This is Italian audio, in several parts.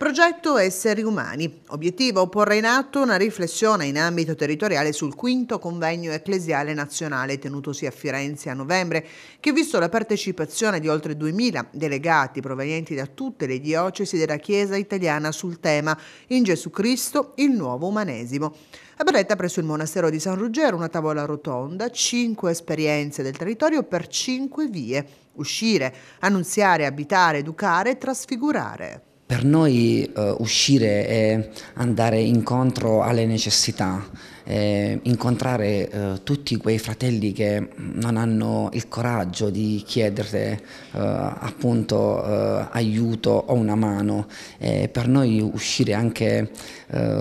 Progetto Esseri Umani. Obiettivo porre in atto una riflessione in ambito territoriale sul quinto convegno ecclesiale nazionale tenutosi a Firenze a novembre, che ha visto la partecipazione di oltre 2000 delegati provenienti da tutte le diocesi della Chiesa italiana sul tema In Gesù Cristo, il nuovo umanesimo. A Beretta presso il monastero di San Ruggero una tavola rotonda, cinque esperienze del territorio per cinque vie. Uscire, annunziare, abitare, educare, trasfigurare. Per noi eh, uscire è andare incontro alle necessità, eh, incontrare eh, tutti quei fratelli che non hanno il coraggio di chiedere eh, appunto eh, aiuto o una mano, eh, per noi uscire anche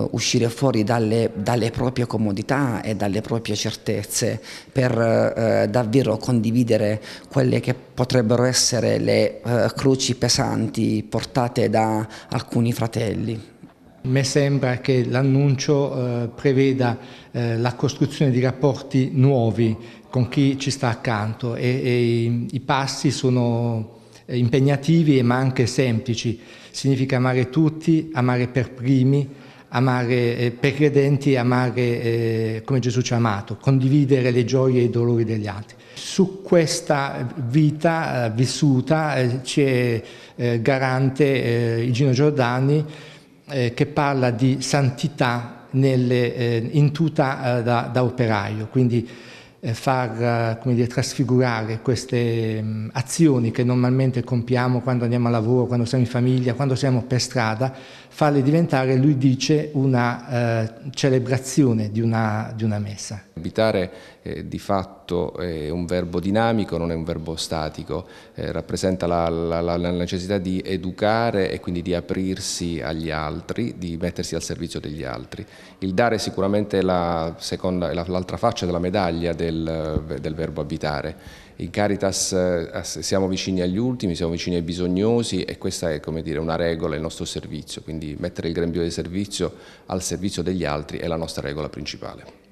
uscire fuori dalle, dalle, proprie comodità e dalle proprie certezze per davvero condividere quelle che potrebbero essere le croci pesanti portate da alcuni fratelli me sembra che l'annuncio eh, preveda eh, la costruzione di rapporti nuovi con chi ci sta accanto e, e i, passi sono eh, impegnativi ma anche semplici. Significa amare tutti, amare per primi, amare eh, per credenti, amare eh, come Gesù ci ha amato, condividere le gioie e i dolori degli altri. Su questa vita eh, vissuta c'è garante Igino Giordani eh, che parla di santità nelle, eh, in tuta eh, da, da, operaio, quindi eh, far eh, dire, trasfigurare queste mh, mm, azioni che normalmente compiamo quando andiamo a lavoro, quando siamo in famiglia, quando siamo per strada, farle diventare, lui dice, una eh, celebrazione di una, di una, messa. Abitare eh, di fatto è eh, un verbo dinamico, non è un verbo statico, eh, rappresenta la, la, la necessità di educare e quindi di aprirsi agli altri, di mettersi al servizio degli altri. Il dare è sicuramente l'altra la faccia della medaglia del, eh, del verbo abitare in Caritas eh, siamo vicini agli ultimi, siamo vicini ai bisognosi e questa è dire, una regola, il nostro servizio, quindi mettere il grembiule di servizio al servizio degli altri è la nostra regola principale.